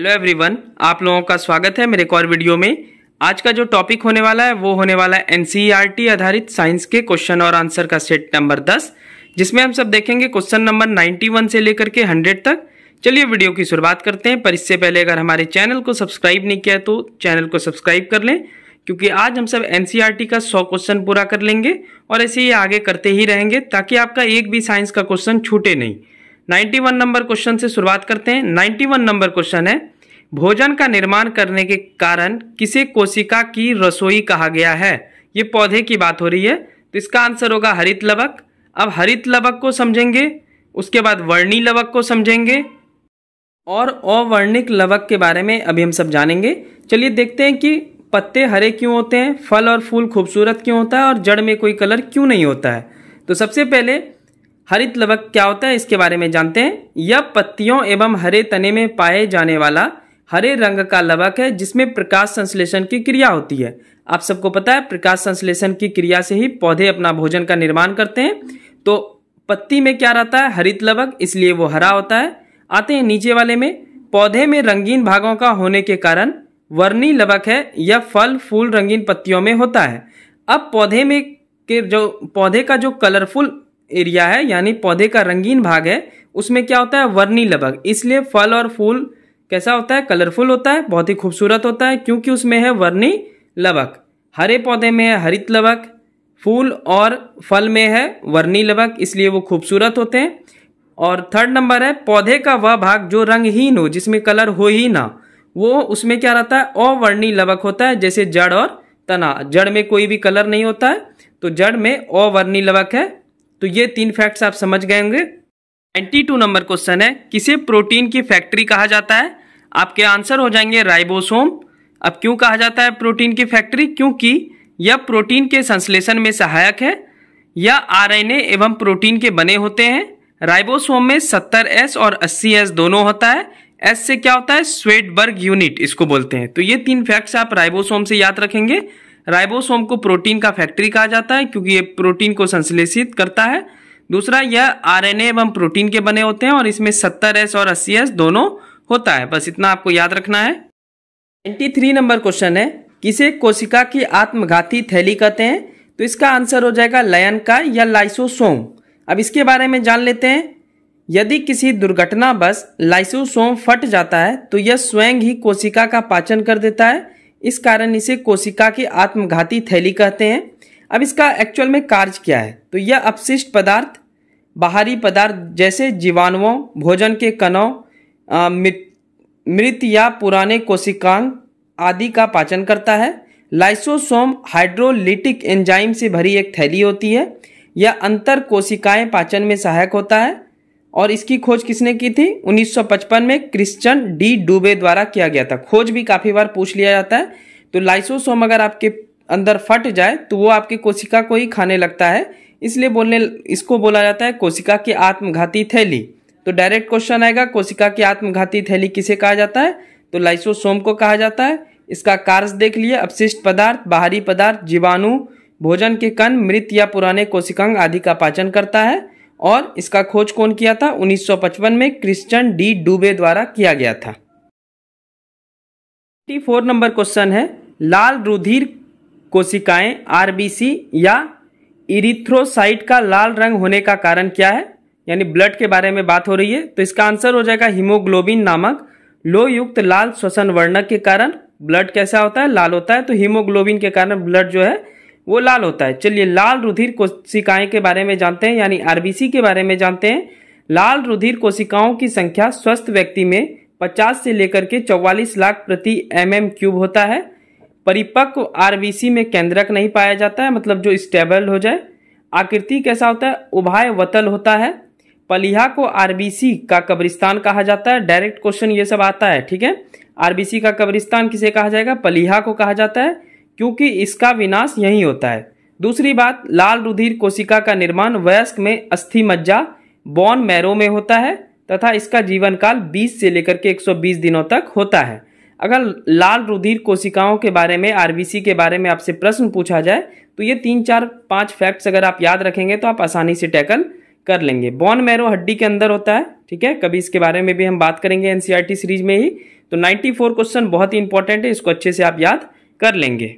hello everyone आप लोगों का स्वागत है मेरे एक और वीडियो में आज का जो टॉपिक होने वाला है वो होने वाला है एनसीईआरटी e आधारित साइंस के क्वेश्चन और आंसर का सेट नंबर 10 जिसमें हम सब देखेंगे क्वेश्चन नंबर 91 से लेकर के 100 तक चलिए वीडियो की शुरुआत करते हैं पर इससे पहले अगर हमारे चैनल को सब्सक्राइब नहीं किया तो चैनल को सब्सक्राइब कर लें क्योंकि आज हम सब एन e का सौ क्वेश्चन पूरा कर लेंगे और ऐसे ही आगे करते ही रहेंगे ताकि आपका एक भी साइंस का क्वेश्चन छूटे नहीं 91 नंबर क्वेश्चन से शुरुआत करते हैं 91 नंबर क्वेश्चन है भोजन का निर्माण करने के कारण किसे कोशिका की रसोई कहा गया है ये पौधे की बात हो रही है तो इसका आंसर होगा हरित लवक अब हरित लवक को समझेंगे उसके बाद वर्णी लवक को समझेंगे और अवर्णिक लवक के बारे में अभी हम सब जानेंगे चलिए देखते हैं कि पत्ते हरे क्यों होते हैं फल और फूल खूबसूरत क्यों होता है और जड़ में कोई कलर क्यों नहीं होता है तो सबसे पहले हरित लवक क्या होता है इसके बारे में जानते हैं यह पत्तियों एवं हरे तने में पाए जाने वाला हरे रंग का लवक है जिसमें प्रकाश संश्लेषण की क्रिया होती है आप सबको पता है प्रकाश संश्लेषण की क्रिया से ही पौधे अपना भोजन का निर्माण करते हैं तो पत्ती में क्या रहता है हरित लवक इसलिए वो हरा होता है आते हैं नीचे वाले में पौधे में रंगीन भागों का होने के कारण वर्णी लवक है यह फल फूल रंगीन पत्तियों में होता है अब पौधे में के जो पौधे का जो कलरफुल एरिया है यानी पौधे का रंगीन भाग है उसमें क्या होता है वर्नी लबक इसलिए फल और फूल कैसा होता है कलरफुल होता है बहुत ही खूबसूरत होता है क्योंकि उसमें है वर्णी लबक हरे पौधे में है हरित लबक फूल और फल में है वर्णी लबक इसलिए वो खूबसूरत होते हैं और थर्ड नंबर है पौधे का वह भाग जो रंगहीन हो जिसमें कलर हो ही ना वो उसमें क्या रहता है अवर्णी लबक होता है जैसे जड़ और तना जड़ में कोई भी कलर नहीं होता है तो जड़ में अवर्णी लबक है तो ये तीन फैक्ट्स आप समझ गए होंगे नाइन्टी टू नंबर क्वेश्चन है किसे प्रोटीन की फैक्ट्री कहा जाता है आपके आंसर हो जाएंगे राइबोसोम अब क्यों कहा जाता है प्रोटीन की फैक्ट्री क्योंकि यह प्रोटीन के संश्लेषण में सहायक है यह आरएनए एवं प्रोटीन के बने होते हैं राइबोसोम में 70S और 80S दोनों होता है एस से क्या होता है स्वेटबर्ग यूनिट इसको बोलते हैं तो ये तीन फैक्ट्स आप राइबोसोम से याद रखेंगे राइबोसोम को प्रोटीन का फैक्ट्री कहा जाता है क्योंकि ये प्रोटीन को संश्लेषित करता है दूसरा यह आरएनए एवं प्रोटीन के बने होते हैं और इसमें सत्तर एस और अस्सी एस दोनों होता है बस इतना आपको याद रखना है नाइन्टी थ्री नंबर क्वेश्चन है किसे कोशिका की आत्मघाती थैली कहते हैं तो इसका आंसर हो जाएगा लयन का या लाइसोसोम अब इसके बारे में जान लेते हैं यदि किसी दुर्घटना बस लाइसोसोम फट जाता है तो यह स्वयं ही कोशिका का पाचन कर देता है इस कारण इसे कोशिका की आत्मघाती थैली कहते हैं अब इसका एक्चुअल में कार्य क्या है तो यह अपशिष्ट पदार्थ बाहरी पदार्थ जैसे जीवाणुओं भोजन के कणों मृत या पुराने कोशिकांग आदि का पाचन करता है लाइसोसोम हाइड्रोलिटिक एंजाइम से भरी एक थैली होती है यह अंतर कोशिकाएं पाचन में सहायक होता है और इसकी खोज किसने की थी 1955 में क्रिश्चियन डी डूबे द्वारा किया गया था खोज भी काफी बार पूछ लिया जाता है तो लाइसोसोम अगर आपके अंदर फट जाए तो वो आपकी कोशिका को ही खाने लगता है इसलिए बोलने इसको बोला जाता है कोशिका की आत्मघाती थैली तो डायरेक्ट क्वेश्चन आएगा कोशिका की आत्मघाती थैली किसे कहा जाता है तो लाइसोसोम को कहा जाता है इसका कार्य देख लिए अपशिष्ट पदार्थ बाहरी पदार्थ जीवाणु भोजन के कण मृत या पुराने कोशिकांग आदि का पाचन करता है और इसका खोज कौन किया था 1955 में क्रिश्चियन डी डूबे द्वारा किया गया था फोर नंबर क्वेश्चन है लाल रुधिर कोशिकाएं आरबीसी या इरिथ्रोसाइट का लाल रंग होने का कारण क्या है यानी ब्लड के बारे में बात हो रही है तो इसका आंसर हो जाएगा हीमोग्लोबिन नामक लो युक्त लाल श्वसन वर्णक के कारण ब्लड कैसा होता है लाल होता है तो हीमोग्लोबिन के कारण ब्लड जो है वो लाल होता है चलिए लाल रुधिर कोशिकाएं के बारे में जानते हैं यानी आरबीसी के बारे में जानते हैं लाल रुधिर कोशिकाओं की संख्या स्वस्थ व्यक्ति में 50 से लेकर के 44 लाख प्रति एम एम क्यूब होता है परिपक्व आरबीसी में केंद्रक नहीं पाया जाता है मतलब जो स्टेबल हो जाए आकृति कैसा होता है उभाय वतल होता है पलिहा को आरबीसी का कब्रिस्तान कहा जाता है डायरेक्ट क्वेश्चन ये सब आता है ठीक है आरबीसी का कब्रिस्तान किसे कहा जाएगा पलिहा को कहा जाता है क्योंकि इसका विनाश यही होता है दूसरी बात लाल रुधिर कोशिका का निर्माण वयस्क में अस्थि मज्जा बॉन मैरो में होता है तथा इसका जीवन काल 20 से लेकर के 120 दिनों तक होता है अगर लाल रुधिर कोशिकाओं के बारे में आरबीसी के बारे में आपसे प्रश्न पूछा जाए तो ये तीन चार पांच फैक्ट्स अगर आप याद रखेंगे तो आप आसानी से टैकल कर लेंगे बॉन मैरो हड्डी के अंदर होता है ठीक है कभी इसके बारे में भी हम बात करेंगे एनसीईआरटी सीरीज में ही तो 94 क्वेश्चन बहुत ही इंपॉर्टेंट है इसको अच्छे से आप याद कर लेंगे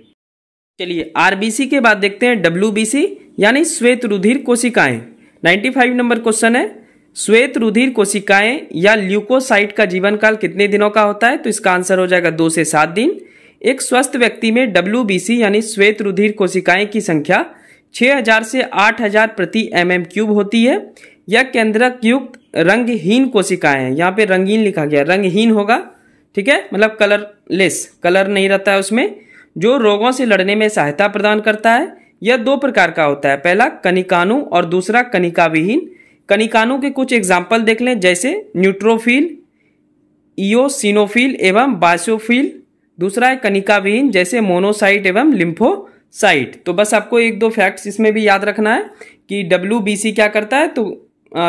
चलिए आरबीसी के बाद देखते हैं डब्ल्यूबीसी यानी श्वेत रुधिर कोशिकाएं 95 नंबर क्वेश्चन है श्वेत रुधिर कोशिकाएं या ल्यूकोसाइट का जीवन काल कितने दिनों का होता है तो इसका आंसर हो जाएगा दो से सात दिन एक स्वस्थ व्यक्ति में डब्ल्यू यानी श्वेत रुधिर कोशिकाएं की संख्या 6000 से 8000 प्रति एम एम क्यूब होती है या केंद्रक युक्त रंगहीन कोशिकाएं यहाँ पे रंगीन लिखा गया रंगहीन होगा ठीक है मतलब कलरलेस कलर नहीं रहता है उसमें जो रोगों से लड़ने में सहायता प्रदान करता है यह दो प्रकार का होता है पहला कनिकाणु और दूसरा कनिका विहीन कनिकाणु के कुछ एग्जाम्पल देख लें जैसे न्यूट्रोफिल ईओसिनोफिल एवं बायोफिल दूसरा है कनिका विहीन जैसे मोनोसाइट एवं लिम्फोसाइट तो बस आपको एक दो फैक्ट्स इसमें भी याद रखना है कि डब्ल्यू क्या करता है तो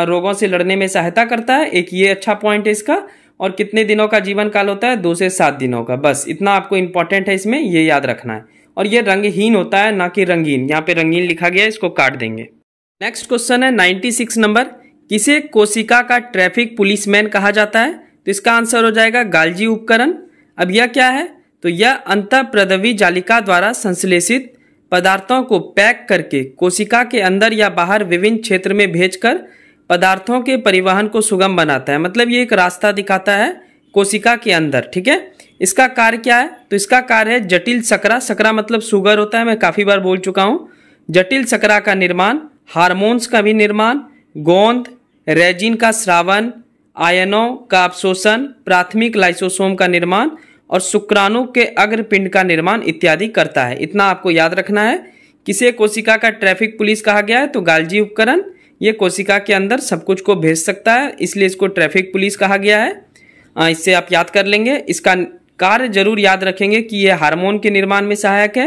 रोगों से लड़ने में सहायता करता है एक ये अच्छा पॉइंट है इसका और कितने दिनों का जीवन काल होता है दो से सात दिनों का बस इतना आपको इंपॉर्टेंट है इसमें ये याद रखना है और ये रंगहीन होता है ना कि रंगीन यहाँ पे रंगीन लिखा गया है इसको काट देंगे नेक्स्ट क्वेश्चन है 96 नंबर किसे कोशिका का ट्रैफिक पुलिसमैन कहा जाता है तो इसका आंसर हो जाएगा गालजी उपकरण अब यह क्या है तो यह अंत प्रदवी जालिका द्वारा संश्लेषित पदार्थों को पैक करके कोशिका के अंदर या बाहर विभिन्न क्षेत्र में भेजकर पदार्थों के परिवहन को सुगम बनाता है मतलब ये एक रास्ता दिखाता है कोशिका के अंदर ठीक है इसका कार्य क्या है तो इसका कार्य है जटिल सकरा सकरा मतलब सुगर होता है मैं काफ़ी बार बोल चुका हूँ जटिल सकरा का निर्माण हार्मोन्स का भी निर्माण गोंद रेजिन का श्रावण आयनों का अवशोषण प्राथमिक लाइसोसोम का निर्माण और शुक्राणु के अग्रपिंड का निर्माण इत्यादि करता है इतना आपको याद रखना है किसे कोशिका का ट्रैफिक पुलिस कहा गया है तो गालजी उपकरण ये कोशिका के अंदर सब कुछ को भेज सकता है इसलिए इसको ट्रैफिक पुलिस कहा गया है इससे आप याद कर लेंगे इसका कार्य जरूर याद रखेंगे कि यह हार्मोन के निर्माण में सहायक है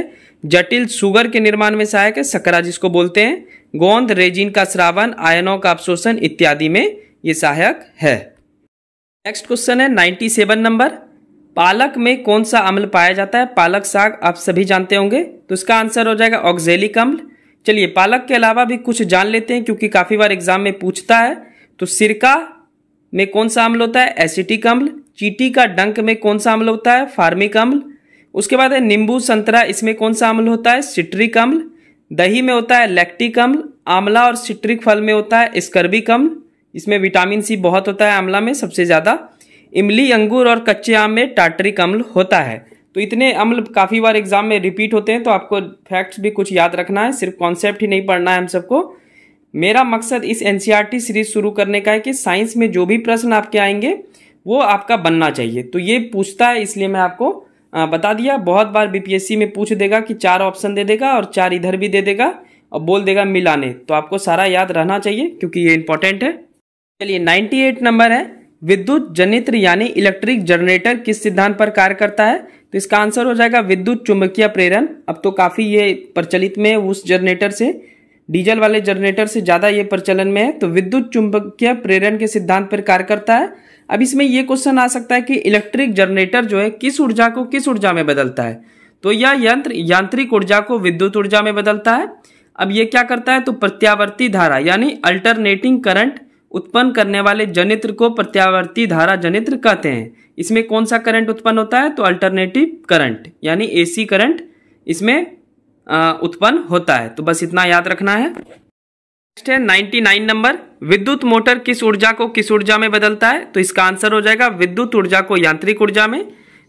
जटिल शुगर के निर्माण में सहायक है सकरा जिसको बोलते हैं गोंद रेजिन का श्रावण आयनों का अवशोषण इत्यादि में ये सहायक है नेक्स्ट क्वेश्चन है 97 नंबर पालक में कौन सा अम्ल पाया जाता है पालक साग आप सभी जानते होंगे तो इसका आंसर हो जाएगा ऑक्जेलिक अम्ल चलिए पालक के अलावा भी कुछ जान लेते हैं क्योंकि काफ़ी बार एग्जाम में पूछता है तो सिरका में कौन सा अम्ल होता है एसिटिक अम्ल चीटी का डंक में कौन सा अम्ल होता है फार्मिक अम्ल उसके बाद है नींबू संतरा इसमें कौन सा अम्ल होता है सिट्रिक अम्ल दही में होता है लैक्टिक अम्ल आंवला और सिट्रिक फल में होता है स्कर्बिक अम्ल इसमें विटामिन सी बहुत होता है आंवला में सबसे ज़्यादा इमली अंगूर और कच्चे आम में टाटरिक अम्ल होता है तो इतने अम्ल काफ़ी बार एग्जाम में रिपीट होते हैं तो आपको फैक्ट्स भी कुछ याद रखना है सिर्फ कॉन्सेप्ट ही नहीं पढ़ना है हम सबको मेरा मकसद इस एन सीरीज e शुरू करने का है कि साइंस में जो भी प्रश्न आपके आएंगे वो आपका बनना चाहिए तो ये पूछता है इसलिए मैं आपको बता दिया बहुत बार बीपीएससी में पूछ देगा कि चार ऑप्शन दे देगा और चार इधर भी दे देगा और बोल देगा मिलाने तो आपको सारा याद रहना चाहिए क्योंकि ये इंपॉर्टेंट है चलिए 98 नंबर है विद्युत जनित्र यानी इलेक्ट्रिक जनरेटर किस सिद्धांत पर कार्य करता है तो इसका आंसर हो जाएगा विद्युत चुंबकीय प्रेरण अब तो काफ़ी ये प्रचलित में है उस जनरेटर से डीजल वाले जनरेटर से ज़्यादा ये प्रचलन में है तो विद्युत चुंबकीय प्रेरण के सिद्धांत पर कार्य करता है अब इसमें ये क्वेश्चन आ सकता है कि इलेक्ट्रिक जनरेटर जो है किस ऊर्जा को किस ऊर्जा में बदलता है तो यह यंत्र यांत्रिक ऊर्जा को विद्युत ऊर्जा में बदलता है अब ये क्या करता है तो प्रत्यावर्ती धारा यानी अल्टरनेटिंग करंट उत्पन्न करने वाले जनित्र को प्रत्यावर्ती धारा जनित्र कहते हैं इसमें कौन सा करंट उत्पन्न होता है तो अल्टरनेटिव करंट यानी एसी करंट इसमें उत्पन्न होता है तो बस इतना याद रखना है नेक्स्ट है 99 नंबर विद्युत मोटर किस ऊर्जा को किस ऊर्जा में बदलता है तो इसका आंसर हो जाएगा विद्युत ऊर्जा को यांत्रिक ऊर्जा में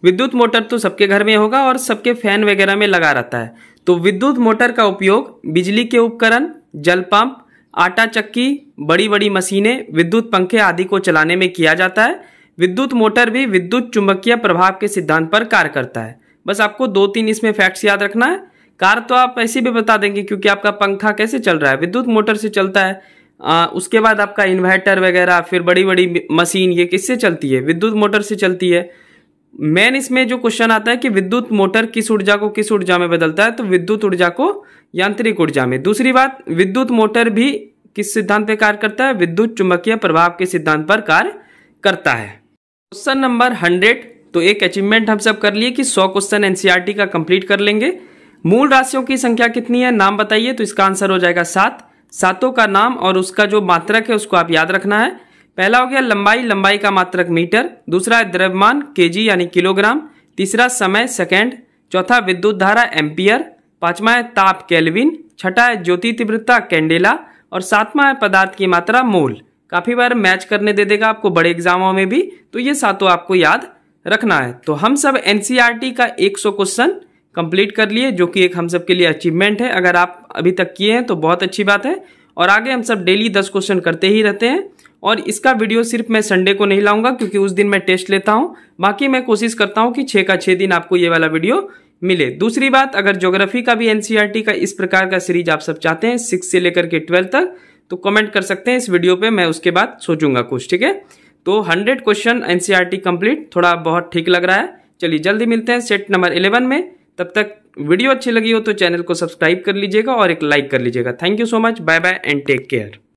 विद्युत मोटर तो सबके घर में होगा और सबके फैन वगैरह में लगा रहता है तो विद्युत मोटर का उपयोग बिजली के उपकरण जल पंप आटा चक्की बड़ी बड़ी मशीनें विद्युत पंखे आदि को चलाने में किया जाता है विद्युत मोटर भी विद्युत चुंबकीय प्रभाव के सिद्धांत पर कार्य करता है बस आपको दो तीन इसमें फैक्ट्स याद रखना है कार तो आप ऐसे भी बता देंगे क्योंकि आपका पंखा कैसे चल रहा है विद्युत मोटर से चलता है आ, उसके बाद आपका इन्वर्टर वगैरह फिर बड़ी बड़ी मशीन ये किससे चलती है विद्युत मोटर से चलती है मेन इसमें जो क्वेश्चन आता है कि विद्युत मोटर किस ऊर्जा को किस ऊर्जा में बदलता है तो विद्युत ऊर्जा को यांत्रिक ऊर्जा में दूसरी बात विद्युत मोटर भी किस सिद्धांत पर कार्य करता है विद्युत चुंबकीय प्रभाव के सिद्धांत पर कार्य करता है क्वेश्चन नंबर हंड्रेड तो एक अचीवमेंट हम सब कर लिए कि सौ क्वेश्चन एनसीईआरटी e का कंप्लीट कर लेंगे मूल राशियों की संख्या कितनी है नाम बताइए तो इसका आंसर हो जाएगा सात सातों का नाम और उसका जो मात्रक है उसको आप याद रखना है पहला हो गया लंबाई लंबाई का मात्रक मीटर दूसरा है द्रव्यमान केजी यानी किलोग्राम तीसरा समय सेकेंड चौथा विद्युत धारा एम्पियर पांचवा है ताप कैलविन छठा है ज्योति तीव्रता कैंडेला और सातवा है पदार्थ की मात्रा मोल काफ़ी बार मैच करने दे देगा आपको बड़े एग्जामों में भी तो ये सातों आपको याद रखना है तो हम सब एन e का 100 क्वेश्चन कंप्लीट कर लिए जो कि एक हम सब के लिए अचीवमेंट है अगर आप अभी तक किए हैं तो बहुत अच्छी बात है और आगे हम सब डेली दस क्वेश्चन करते ही रहते हैं और इसका वीडियो सिर्फ मैं संडे को नहीं लाऊंगा क्योंकि उस दिन मैं टेस्ट लेता हूं बाकी मैं कोशिश करता हूं कि छः का छः दिन आपको ये वाला वीडियो मिले दूसरी बात अगर ज्योग्राफी का भी एनसीईआरटी e का इस प्रकार का सीरीज आप सब चाहते हैं सिक्स से लेकर के ट्वेल्थ तक तो कमेंट कर सकते हैं इस वीडियो पर मैं उसके बाद सोचूंगा कुछ ठीक है तो हंड्रेड क्वेश्चन एन सी थोड़ा बहुत ठीक लग रहा है चलिए जल्दी मिलते हैं सेट नंबर इलेवन में तब तक वीडियो अच्छी लगी हो तो चैनल को सब्सक्राइब कर लीजिएगा और एक लाइक कर लीजिएगा thank you so much bye bye and take care